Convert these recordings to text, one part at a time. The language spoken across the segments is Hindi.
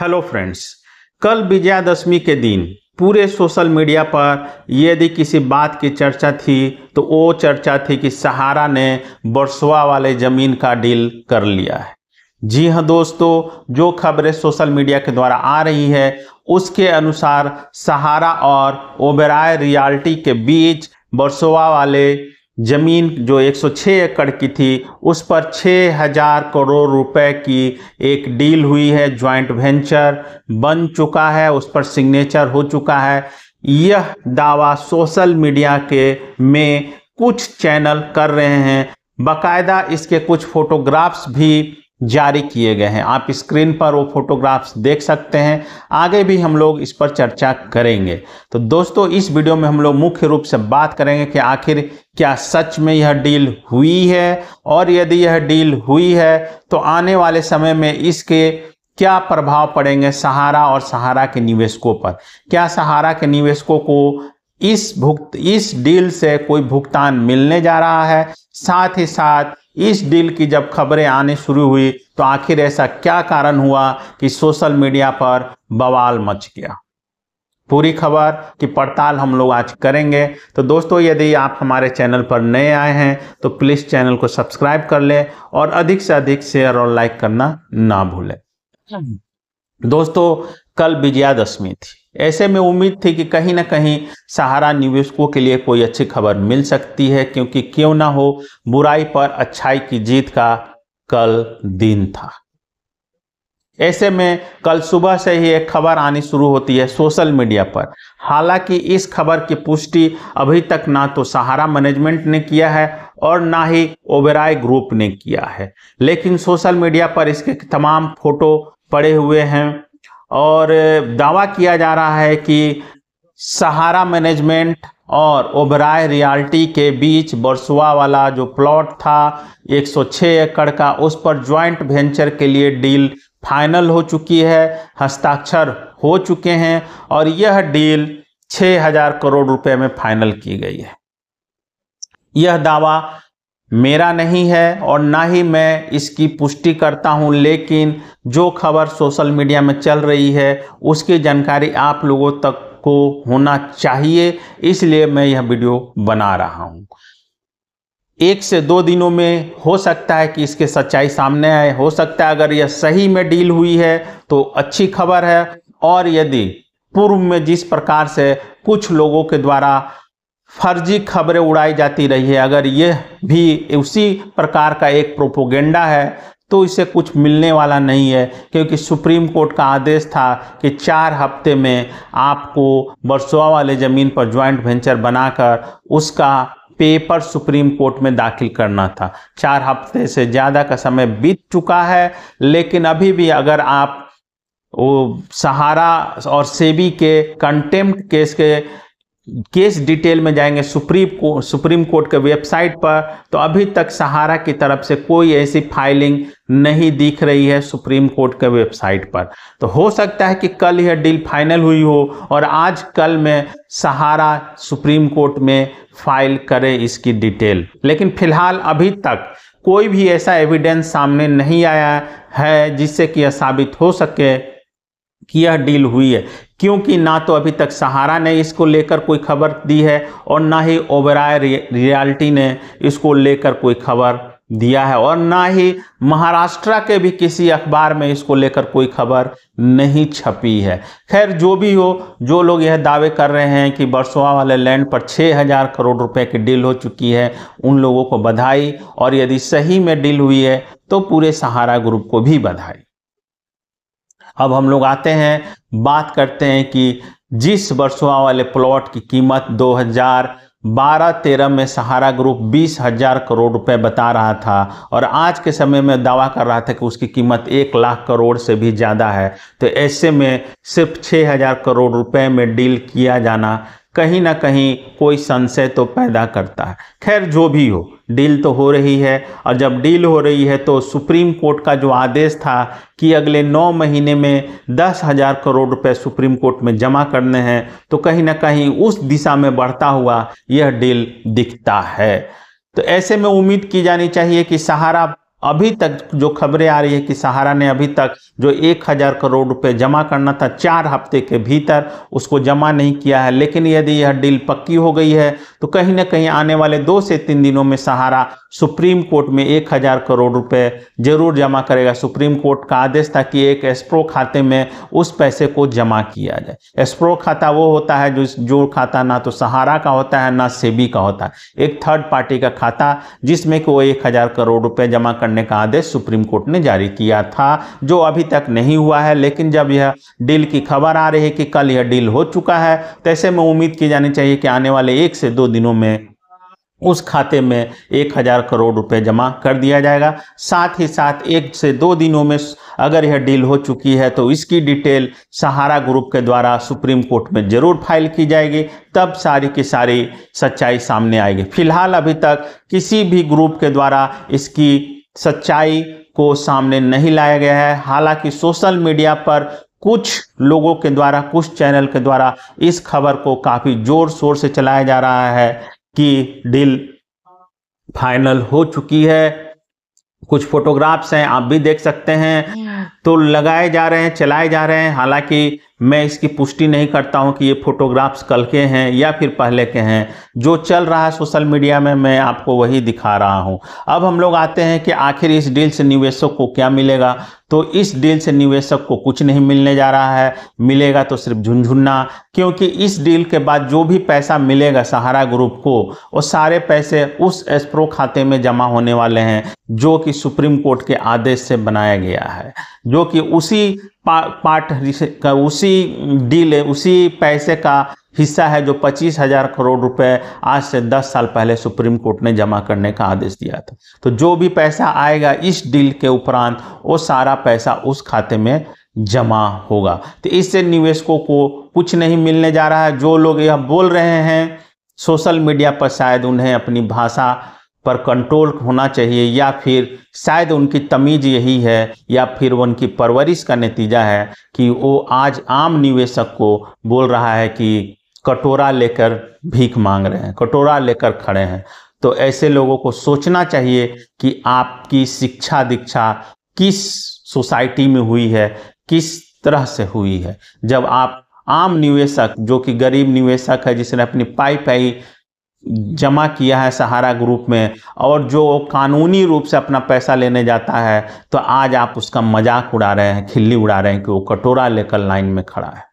हेलो फ्रेंड्स कल विजयादशमी के दिन पूरे सोशल मीडिया पर यदि किसी बात की चर्चा थी तो वो चर्चा थी कि सहारा ने बरसवा वाले ज़मीन का डील कर लिया है जी हाँ दोस्तों जो खबरें सोशल मीडिया के द्वारा आ रही है उसके अनुसार सहारा और ओबेराय रियाल्टी के बीच बरसवा वाले ज़मीन जो 106 एकड़ की थी उस पर 6000 करोड़ रुपए की एक डील हुई है जॉइंट वेंचर बन चुका है उस पर सिग्नेचर हो चुका है यह दावा सोशल मीडिया के में कुछ चैनल कर रहे हैं बकायदा इसके कुछ फोटोग्राफ्स भी जारी किए गए हैं आप स्क्रीन पर वो फोटोग्राफ्स देख सकते हैं आगे भी हम लोग इस पर चर्चा करेंगे तो दोस्तों इस वीडियो में हम लोग मुख्य रूप से बात करेंगे कि आखिर क्या सच में यह डील हुई है और यदि यह डील हुई है तो आने वाले समय में इसके क्या प्रभाव पड़ेंगे सहारा और सहारा के निवेशकों पर क्या सहारा के निवेशकों को इस भुक्त इस डील से कोई भुगतान मिलने जा रहा है साथ ही साथ इस डील की जब खबरें आने शुरू हुई तो आखिर ऐसा क्या कारण हुआ कि सोशल मीडिया पर बवाल मच गया पूरी खबर की पड़ताल हम लोग आज करेंगे तो दोस्तों यदि आप हमारे चैनल पर नए आए हैं तो प्लीज़ चैनल को सब्सक्राइब कर लें और अधिक से अधिक शेयर और लाइक करना ना भूलें हम्म। दोस्तों कल विजयादशमी थी ऐसे में उम्मीद थी कि कहीं ना कहीं सहारा निवेशकों के लिए कोई अच्छी खबर मिल सकती है क्योंकि क्यों ना हो बुराई पर अच्छाई की जीत का कल दिन था ऐसे में कल सुबह से ही एक खबर आनी शुरू होती है सोशल मीडिया पर हालांकि इस खबर की पुष्टि अभी तक ना तो सहारा मैनेजमेंट ने किया है और ना ही ओबेराय ग्रुप ने किया है लेकिन सोशल मीडिया पर इसके तमाम फोटो पड़े हुए हैं और दावा किया जा रहा है कि सहारा मैनेजमेंट और ओबराय रियाल्टी के बीच बरसुआ वाला जो प्लॉट था 106 एकड़ का उस पर ज्वाइंट वेंचर के लिए डील फाइनल हो चुकी है हस्ताक्षर हो चुके हैं और यह डील 6000 करोड़ रुपए में फाइनल की गई है यह दावा मेरा नहीं है और ना ही मैं इसकी पुष्टि करता हूं लेकिन जो खबर सोशल मीडिया में चल रही है उसकी जानकारी आप लोगों तक को होना चाहिए इसलिए मैं यह वीडियो बना रहा हूं एक से दो दिनों में हो सकता है कि इसके सच्चाई सामने आए हो सकता है अगर यह सही में डील हुई है तो अच्छी खबर है और यदि पूर्व में जिस प्रकार से कुछ लोगों के द्वारा फर्जी खबरें उड़ाई जाती रही है अगर ये भी उसी प्रकार का एक प्रोपोगेंडा है तो इसे कुछ मिलने वाला नहीं है क्योंकि सुप्रीम कोर्ट का आदेश था कि चार हफ्ते में आपको बरसोआ वाले ज़मीन पर ज्वाइंट वेंचर बनाकर उसका पेपर सुप्रीम कोर्ट में दाखिल करना था चार हफ्ते से ज़्यादा का समय बीत चुका है लेकिन अभी भी अगर आप वो सहारा और सेबी के कंटेम्प्ट केस के केस डिटेल में जाएंगे सुप्रीम को सुप्रीम कोर्ट के वेबसाइट पर तो अभी तक सहारा की तरफ से कोई ऐसी फाइलिंग नहीं दिख रही है सुप्रीम कोर्ट के वेबसाइट पर तो हो सकता है कि कल यह डील फाइनल हुई हो और आज कल में सहारा सुप्रीम कोर्ट में फाइल करे इसकी डिटेल लेकिन फिलहाल अभी तक कोई भी ऐसा एविडेंस सामने नहीं आया है जिससे कि यह साबित हो सके कि यह डील हुई है क्योंकि ना तो अभी तक सहारा ने इसको लेकर कोई खबर दी है और ना ही ओबराय रियलिटी ने इसको लेकर कोई खबर दिया है और ना ही महाराष्ट्र के भी किसी अखबार में इसको लेकर कोई खबर नहीं छपी है खैर जो भी हो जो लोग यह दावे कर रहे हैं कि बरसोआ वाले लैंड पर 6000 करोड़ रुपए की डील हो चुकी है उन लोगों को बधाई और यदि सही में डील हुई है तो पूरे सहारा ग्रुप को भी बधाई अब हम लोग आते हैं बात करते हैं कि जिस बरसुआ वाले प्लॉट की कीमत 2012-13 में सहारा ग्रुप बीस हजार करोड़ रुपए बता रहा था और आज के समय में दावा कर रहा था कि उसकी कीमत एक लाख करोड़ से भी ज़्यादा है तो ऐसे में सिर्फ 6000 करोड़ रुपए में डील किया जाना कहीं ना कहीं कोई संशय तो पैदा करता है खैर जो भी हो डील तो हो रही है और जब डील हो रही है तो सुप्रीम कोर्ट का जो आदेश था कि अगले नौ महीने में दस हज़ार करोड़ रुपए सुप्रीम कोर्ट में जमा करने हैं तो कहीं ना कहीं उस दिशा में बढ़ता हुआ यह डील दिखता है तो ऐसे में उम्मीद की जानी चाहिए कि सहारा अभी तक जो खबरें आ रही है कि सहारा ने अभी तक जो एक हज़ार करोड़ रुपए जमा करना था चार हफ्ते के भीतर उसको जमा नहीं किया है लेकिन यदि यह डील पक्की हो गई है तो कहीं ना कहीं आने वाले दो से तीन दिनों में सहारा सुप्रीम कोर्ट में एक हज़ार करोड़ रुपए जरूर जमा करेगा सुप्रीम कोर्ट का आदेश था कि एक एस्प्रो खाते में उस पैसे को जमा किया जाए एस्प्रो खाता वो होता है जो जो खाता ना तो सहारा का होता है ना सेबी का होता है एक थर्ड पार्टी का खाता जिसमें कि वो एक हज़ार करोड़ रुपये जमा कर करने का आदेश सुप्रीम कोर्ट ने जारी किया था जो अभी तक नहीं हुआ है लेकिन जब यह डील की खबर आ रही है कि कल यह डील हो चुका है तो ऐसे में उम्मीद की जानी चाहिए कि आने वाले एक से दो दिनों में उस खाते में एक हज़ार करोड़ रुपए जमा कर दिया जाएगा साथ ही साथ एक से दो दिनों में अगर यह डील हो चुकी है तो इसकी डिटेल सहारा ग्रुप के द्वारा सुप्रीम कोर्ट में ज़रूर फाइल की जाएगी तब सारी की सारी सच्चाई सामने आएगी फिलहाल अभी तक किसी भी ग्रुप के द्वारा इसकी सच्चाई को सामने नहीं लाया गया है हालांकि सोशल मीडिया पर कुछ लोगों के द्वारा कुछ चैनल के द्वारा इस खबर को काफ़ी जोर शोर से चलाया जा रहा है कि डील फाइनल हो चुकी है कुछ फोटोग्राफ्स हैं आप भी देख सकते हैं हम्म। तो लगाए जा रहे हैं चलाए जा रहे हैं हालांकि मैं इसकी पुष्टि नहीं करता हूं कि ये फोटोग्राफ्स कल के हैं या फिर पहले के हैं जो चल रहा है सोशल मीडिया में मैं आपको वही दिखा रहा हूं अब हम लोग आते हैं कि आखिर इस डील से निवेशक को क्या मिलेगा तो इस डील से निवेशक को कुछ नहीं मिलने जा रहा है मिलेगा तो सिर्फ झुनझुनना क्योंकि इस डील के बाद जो भी पैसा मिलेगा सहारा ग्रुप को वो सारे पैसे उस एस्प्रो खाते में जमा होने वाले हैं जो कि सुप्रीम कोर्ट के आदेश से बनाया गया है जो कि उसी पा, पार्ट का उसी डील उसी पैसे का हिस्सा है जो पच्चीस हजार करोड़ रुपए आज से दस साल पहले सुप्रीम कोर्ट ने जमा करने का आदेश दिया था तो जो भी पैसा आएगा इस डील के उपरांत वो सारा पैसा उस खाते में जमा होगा तो इससे निवेशकों को कुछ नहीं मिलने जा रहा है जो लोग यह बोल रहे हैं सोशल मीडिया पर शायद उन्हें अपनी भाषा पर कंट्रोल होना चाहिए या फिर शायद उनकी तमीज़ यही है या फिर उनकी परवरिश का नतीजा है कि वो आज आम निवेशक को बोल रहा है कि कटोरा लेकर भीख मांग रहे हैं कटोरा लेकर खड़े हैं तो ऐसे लोगों को सोचना चाहिए कि आपकी शिक्षा दीक्षा किस सोसाइटी में हुई है किस तरह से हुई है जब आप आम निवेशक जो कि गरीब निवेशक है जिसने अपनी पाई पाई जमा किया है सहारा ग्रुप में और जो कानूनी रूप से अपना पैसा लेने जाता है तो आज आप उसका मजाक उड़ा रहे हैं खिल्ली उड़ा रहे हैं कि वो कटोरा लेकर लाइन में खड़ा है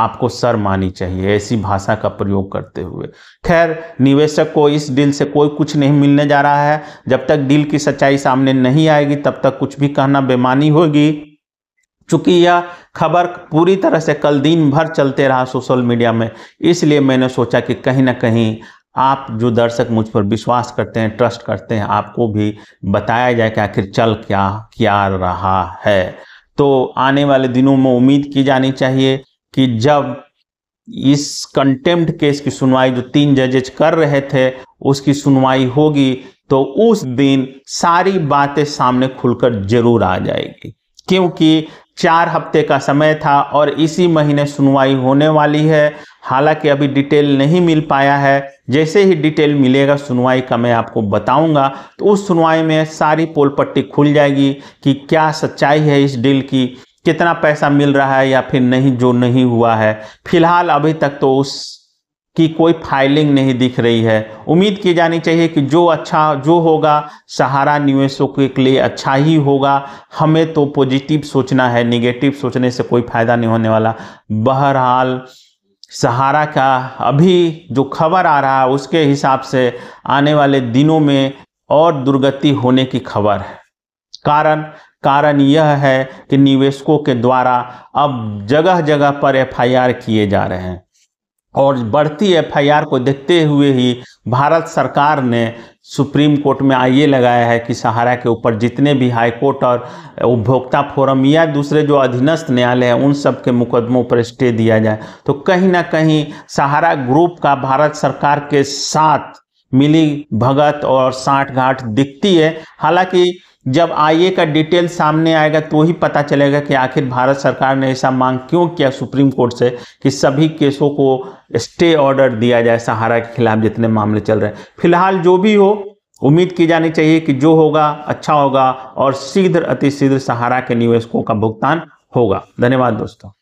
आपको सर मानी चाहिए ऐसी भाषा का प्रयोग करते हुए खैर निवेशक को इस डील से कोई कुछ नहीं मिलने जा रहा है जब तक डील की सच्चाई सामने नहीं आएगी तब तक कुछ भी कहना बेमानी होगी चूंकि यह खबर पूरी तरह से कल दिन भर चलते रहा सोशल मीडिया में इसलिए मैंने सोचा कि कहीं ना कहीं आप जो दर्शक मुझ पर विश्वास करते हैं ट्रस्ट करते हैं आपको भी बताया जाए कि आखिर चल क्या क्या रहा है तो आने वाले दिनों में उम्मीद की जानी चाहिए कि जब इस कंटेम्प्ट केस की सुनवाई जो तीन जजेज कर रहे थे उसकी सुनवाई होगी तो उस दिन सारी बातें सामने खुलकर जरूर आ जाएगी क्योंकि चार हफ्ते का समय था और इसी महीने सुनवाई होने वाली है हालांकि अभी डिटेल नहीं मिल पाया है जैसे ही डिटेल मिलेगा सुनवाई का मैं आपको बताऊंगा तो उस सुनवाई में सारी पोल पट्टी खुल जाएगी कि क्या सच्चाई है इस डील की कितना पैसा मिल रहा है या फिर नहीं जो नहीं हुआ है फिलहाल अभी तक तो उस कि कोई फाइलिंग नहीं दिख रही है उम्मीद की जानी चाहिए कि जो अच्छा जो होगा सहारा निवेशकों के लिए अच्छा ही होगा हमें तो पॉजिटिव सोचना है निगेटिव सोचने से कोई फायदा नहीं होने वाला बहरहाल सहारा का अभी जो खबर आ रहा है उसके हिसाब से आने वाले दिनों में और दुर्गति होने की खबर है कारण कारण यह है कि निवेशकों के द्वारा अब जगह जगह पर एफआईआर किए जा रहे हैं और बढ़ती एफआईआर को देखते हुए ही भारत सरकार ने सुप्रीम कोर्ट में आइए लगाया है कि सहारा के ऊपर जितने भी हाई कोर्ट और उपभोक्ता फोरम या दूसरे जो अधीनस्थ न्यायालय हैं उन सब के मुकदमों पर स्टे दिया जाए तो कहीं ना कहीं सहारा ग्रुप का भारत सरकार के साथ मिली भगत और साठ घाट दिखती है हालांकि जब आई का डिटेल सामने आएगा तो ही पता चलेगा कि आखिर भारत सरकार ने ऐसा मांग क्यों किया सुप्रीम कोर्ट से कि सभी केसों को स्टे ऑर्डर दिया जाए सहारा के खिलाफ जितने मामले चल रहे हैं फिलहाल जो भी हो उम्मीद की जानी चाहिए कि जो होगा अच्छा होगा और शीघ्र अतिशीघ्र सहारा के निवेशकों का भुगतान होगा धन्यवाद दोस्तों